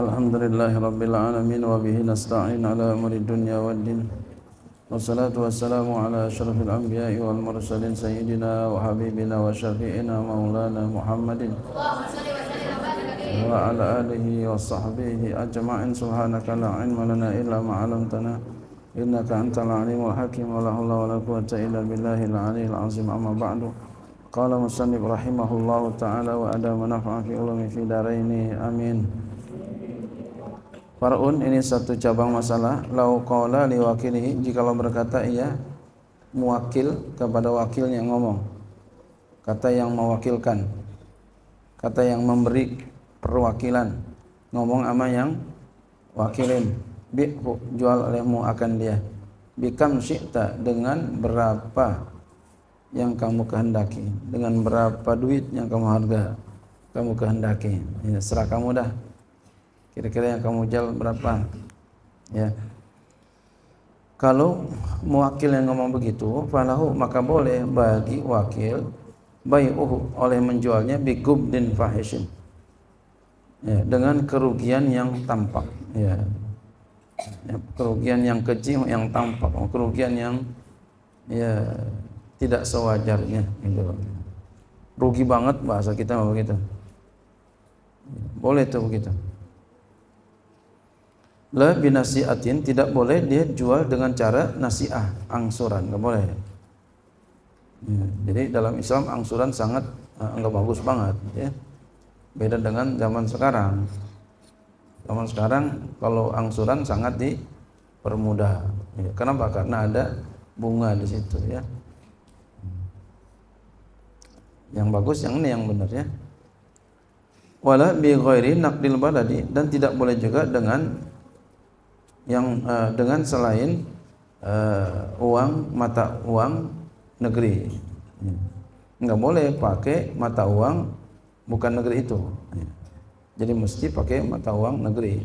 الحمد لله رب العالمين وبه نستعين على أمر الدنيا والدين والصلاة والسلام على أشرف الأنبياء والمرسلين سيدنا وحبيبنا وشفيئنا مولانا محمد وعلى آله وصحبه أجمعين سبحانك لا علم لنا إلا ما علمتنا إنك أنت العليم الحكيم ولا حول ولا قوة إلا بالله العلي العظيم أما بعد قال مصنف رحمه الله تعالى وأدام نفع في علم في دارين آمين Far'un ini satu cabang masalah lau diwakili, jika jikalau berkata iya, mewakil kepada wakilnya ngomong kata yang mewakilkan kata yang memberi perwakilan ngomong ama yang wakilin bi jual olehmu akan dia bikam syi'ta dengan berapa yang kamu kehendaki dengan berapa duit yang kamu harga kamu kehendaki ya, serah kamu dah Kira-kira yang kamu jual berapa? Ya. Kalau mewakil yang ngomong begitu, falahu maka boleh bagi wakil bayuhu oleh menjualnya din fahishin. Ya, dengan kerugian yang tampak, ya. ya. Kerugian yang kecil yang tampak, kerugian yang ya tidak sewajarnya gitu. Rugi banget bahasa kita begitu. Boleh tuh begitu la binasiatin tidak boleh dia jual dengan cara nasiah angsuran nggak boleh ya, jadi dalam Islam angsuran sangat uh, bagus banget ya beda dengan zaman sekarang zaman sekarang kalau angsuran sangat dipermudah ya, kenapa karena ada bunga di situ ya yang bagus yang ini yang benar ya wala bi ghairi naqdil baladi dan tidak boleh juga dengan yang uh, dengan selain uh, uang mata uang negeri. Nggak boleh pakai mata uang bukan negeri itu. Jadi mesti pakai mata uang negeri.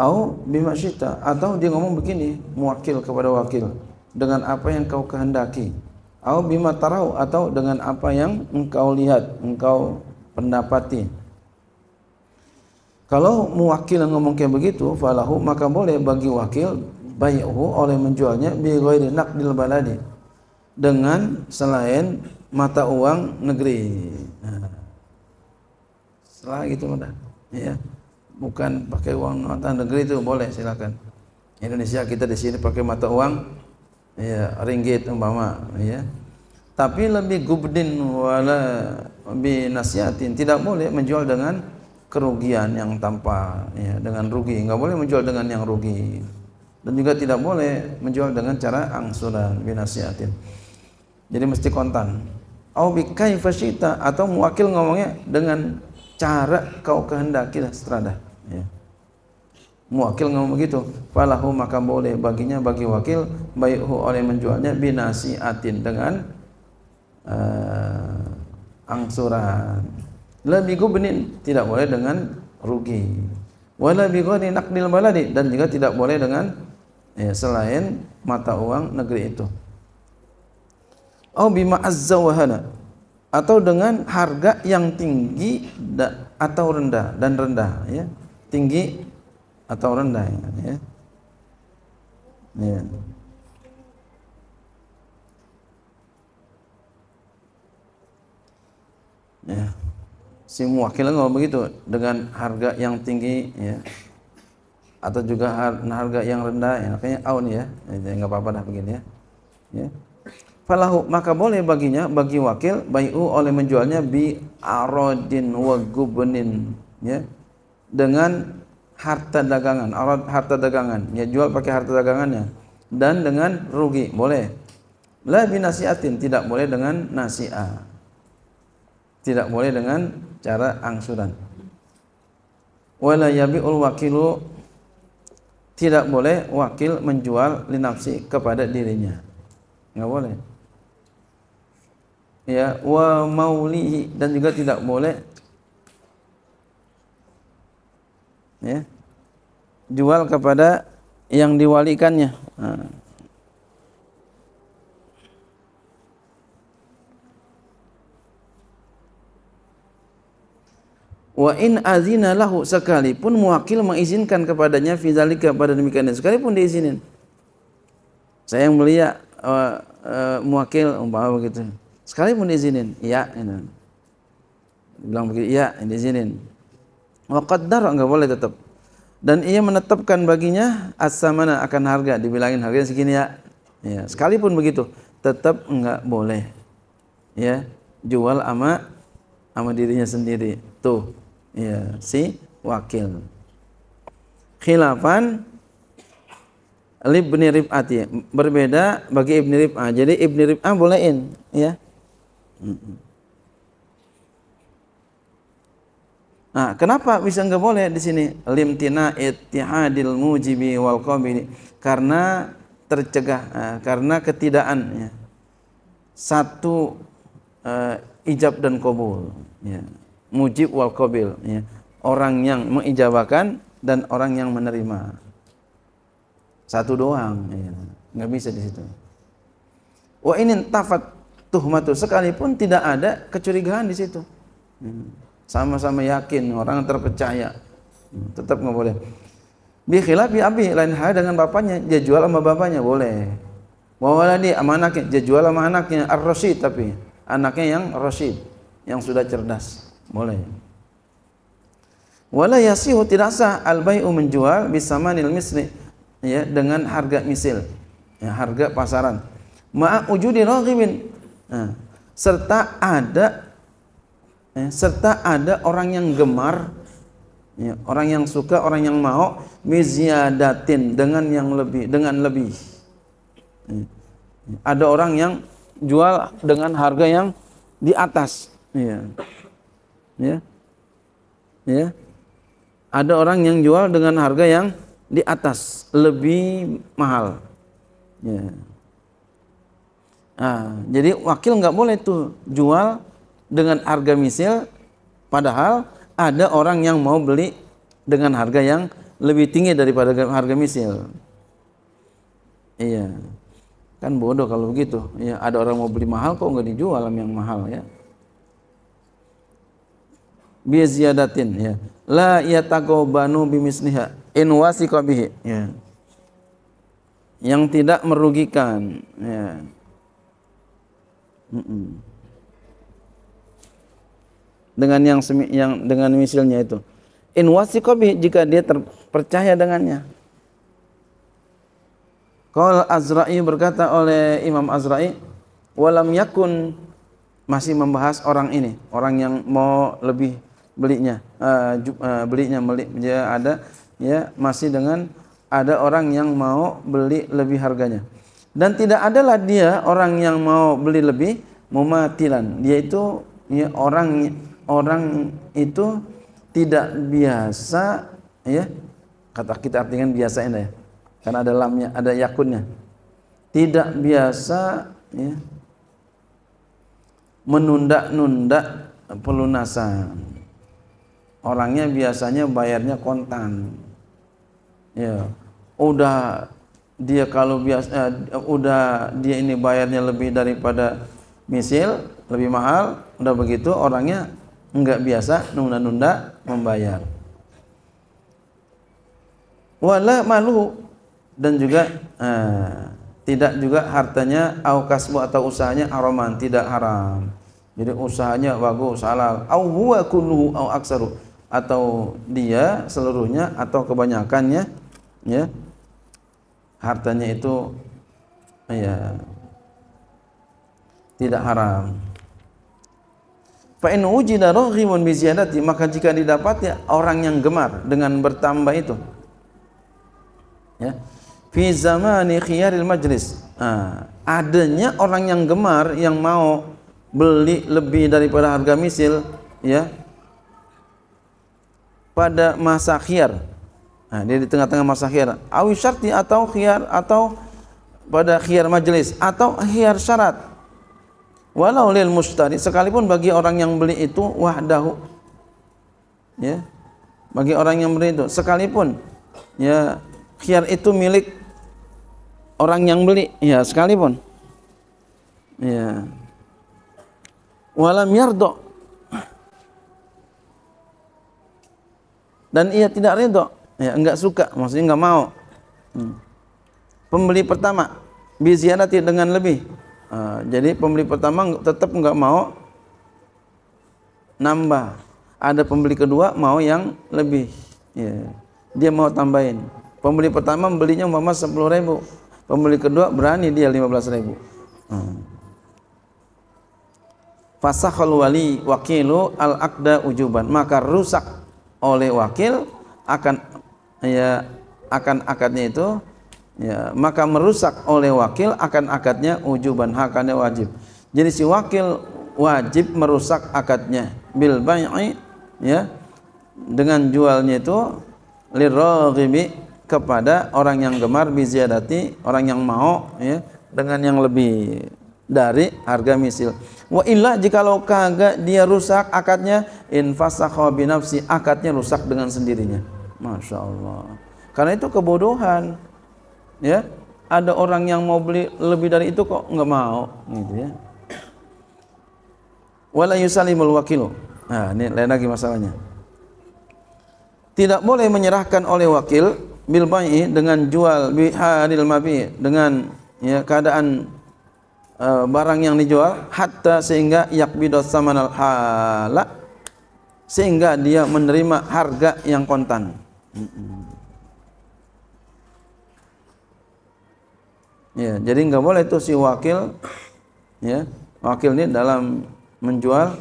Au bimashita atau dia ngomong begini, mewakil kepada wakil dengan apa yang kau kehendaki. Au bima tarau atau dengan apa yang engkau lihat, engkau pendapati kalau muwakil ngomong kayak begitu, falahu maka boleh bagi wakil bayuhu oleh menjualnya bi ghairi naqdil baladi dengan selain mata uang negeri. Nah. Setelah itu mudah, Ya. Bukan pakai uang mata negeri itu boleh silakan. Indonesia kita di sini pakai mata uang ya ringgit umpama ya. Tapi lebih gubdin wala bi nasiatin tidak boleh menjual dengan kerugian yang tanpa ya, dengan rugi nggak boleh menjual dengan yang rugi dan juga tidak boleh menjual dengan cara angsuran binasiatin jadi mesti kontan au bikai fasita atau mewakil ngomongnya dengan cara kau kehendaki strada ya. mewakil ngomong begitu falahu maka boleh baginya bagi wakil baikhu oleh menjualnya binasiatin dengan uh, angsuran La bi gubnin tidak boleh dengan rugi. Wala bi ghani naqdil baladi dan juga tidak boleh dengan ya, selain mata uang negeri itu. Au bima azza wa atau dengan harga yang tinggi atau rendah dan rendah ya. Tinggi atau rendah ya. ya. Yeah si wakil kalau begitu dengan harga yang tinggi ya atau juga nah, harga yang rendah ya, kayaknya aun ya. ya nggak apa-apa dah begini ya ya falahu maka boleh baginya bagi wakil bayu oleh menjualnya bi arodin wa gubenin ya dengan harta dagangan arad harta dagangan ya jual pakai harta dagangannya dan dengan rugi boleh la binasiatin tidak boleh dengan nasiah tidak boleh dengan cara angsuran wala yabi'ul wakilu tidak boleh wakil menjual linafsi kepada dirinya nggak boleh ya wa maulihi dan juga tidak boleh ya jual kepada yang diwalikannya nah. wa in azina lahu sekalipun muwakil mengizinkan kepadanya fizalika pada demikian sekalipun diizinin saya yang mulia uh, eh, uh, eh, muwakil umpama begitu sekalipun diizinin ya ini. bilang begitu ya diizinin wa qaddar enggak boleh tetap dan ia menetapkan baginya asamana akan harga dibilangin harganya segini ya ya sekalipun begitu tetap enggak boleh ya jual ama sama dirinya sendiri tuh ya, si wakil khilafan rifat ya. berbeda bagi ibni rifat jadi ibni rifat bolehin ya Nah, kenapa bisa nggak boleh di sini limtina ittihadil mujibi wal qabili? Karena tercegah, eh, karena ketidakan ya. satu uh, ijab dan kabul. Ya mujib wal qabil ya. orang yang mengijabahkan dan orang yang menerima satu doang ya. nggak bisa di situ wa ini tafat tuhmatu sekalipun tidak ada kecurigaan di situ sama-sama yakin orang terpercaya tetap nggak boleh bi khilafi abi lain hal dengan bapaknya dia jual sama bapaknya boleh wawaladi sama anaknya dia jual sama anaknya ar tapi anaknya yang rasyid yang sudah cerdas boleh. Wala yasihu tidak sah al bai'u menjual manil misri ya dengan harga misil. Ya, harga pasaran. Ma'a ujudi raghibin. Nah, ya, serta ada ya, serta ada orang yang gemar ya, orang yang suka, orang yang mau mizyadatin dengan yang lebih, dengan lebih. Ya. ya ada orang yang jual dengan harga yang di atas. Ya ya ya ada orang yang jual dengan harga yang di atas lebih mahal ya nah, jadi wakil nggak boleh tuh jual dengan harga misil padahal ada orang yang mau beli dengan harga yang lebih tinggi daripada harga misil iya kan bodoh kalau begitu ya ada orang mau beli mahal kok nggak dijual yang mahal ya biaziyadatin ya la yataqobanu bimisniha in wasiqa bihi ya yang tidak merugikan ya mm -mm. dengan yang semi, yang dengan misilnya itu in wasiqa bihi jika dia terpercaya dengannya qol Azra'i berkata oleh Imam Azra'i walam yakun masih membahas orang ini, orang yang mau lebih belinya uh, uh, belinya beli dia ada ya masih dengan ada orang yang mau beli lebih harganya dan tidak adalah dia orang yang mau beli lebih mumatilan dia itu ya, orang orang itu tidak biasa ya kata kita artikan biasa ini ya karena ada lamnya ada yakunnya tidak biasa ya menunda-nunda pelunasan orangnya biasanya bayarnya kontan. Ya, udah dia kalau biasa eh, udah dia ini bayarnya lebih daripada misil, lebih mahal, udah begitu orangnya enggak biasa nunda-nunda membayar. Wala malu dan juga eh, tidak juga hartanya au kasbu atau usahanya haraman, tidak haram. Jadi usahanya bagus, halal. Au huwa kunu au aksaru atau dia seluruhnya atau kebanyakannya ya hartanya itu ya tidak haram. Pak in wujida raghimun maka jika didapati orang yang gemar dengan bertambah itu ya fi zamani khiyaril majlis nah, adanya orang yang gemar yang mau beli lebih daripada harga misil ya pada masa khiar. Nah, dia di tengah-tengah masa khiar. Awi syarti atau khiar atau pada khiar majelis atau khiar syarat. Walau lil mustari sekalipun bagi orang yang beli itu wahdahu. Ya. Bagi orang yang beli itu sekalipun ya khiar itu milik orang yang beli ya sekalipun. Ya. Walam yardo dan ia tidak ridho ya enggak suka maksudnya enggak mau hmm. pembeli pertama biziarati dengan lebih ah, jadi pembeli pertama tetap enggak mau nambah ada pembeli kedua mau yang lebih ya. dia mau tambahin pembeli pertama belinya umpama 10 ribu pembeli kedua berani dia 15 ribu hmm. fasakhal wali wakilu al akda ujuban maka rusak oleh wakil akan ya akan akadnya itu ya maka merusak oleh wakil akan akadnya ujuban hakannya wajib jadi si wakil wajib merusak akadnya bil bai'i ya dengan jualnya itu liraghibi kepada orang yang gemar biziadati orang yang mau ya dengan yang lebih dari harga misil. Wa illa jikalau kagak dia rusak akadnya infasakha binafsi akadnya rusak dengan sendirinya. Masya Allah. Karena itu kebodohan. Ya, ada orang yang mau beli lebih dari itu kok nggak mau, gitu ya. Wala yusalimul wakilu. Nah, ini lain lagi masalahnya. Tidak boleh menyerahkan oleh wakil bil dengan jual biharil mabi dengan ya keadaan Eh, barang yang dijual hatta sehingga yakbidat samanal hala sehingga dia menerima harga yang kontan. Ya, jadi nggak boleh itu si wakil, ya wakil ini dalam menjual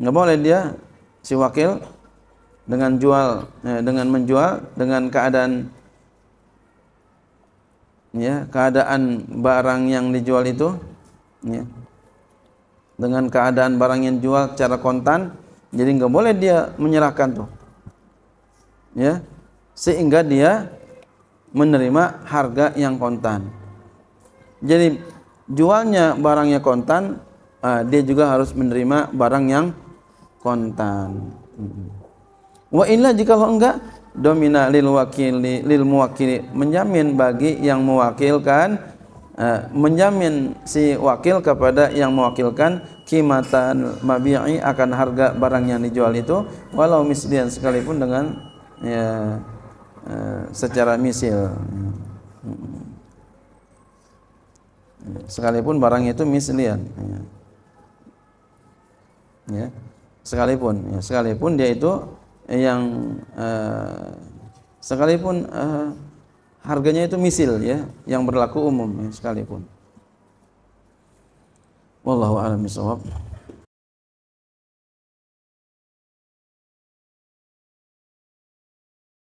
nggak boleh dia si wakil dengan jual eh, dengan menjual dengan keadaan ya keadaan barang yang dijual itu ya dengan keadaan barang yang jual secara kontan jadi nggak boleh dia menyerahkan tuh ya sehingga dia menerima harga yang kontan jadi jualnya barangnya kontan uh, dia juga harus menerima barang yang kontan wa inna jika enggak domina lil wakili lil muwakili menjamin bagi yang mewakilkan uh, menjamin si wakil kepada yang mewakilkan kimatan mabi'i akan harga barang yang dijual itu walau mislian sekalipun dengan ya uh, secara misil sekalipun barang itu mislian ya, ya. sekalipun ya sekalipun dia itu yang uh, sekalipun uh, harganya itu misil ya yang berlaku umum ya, sekalipun wallahu a'lam bishawab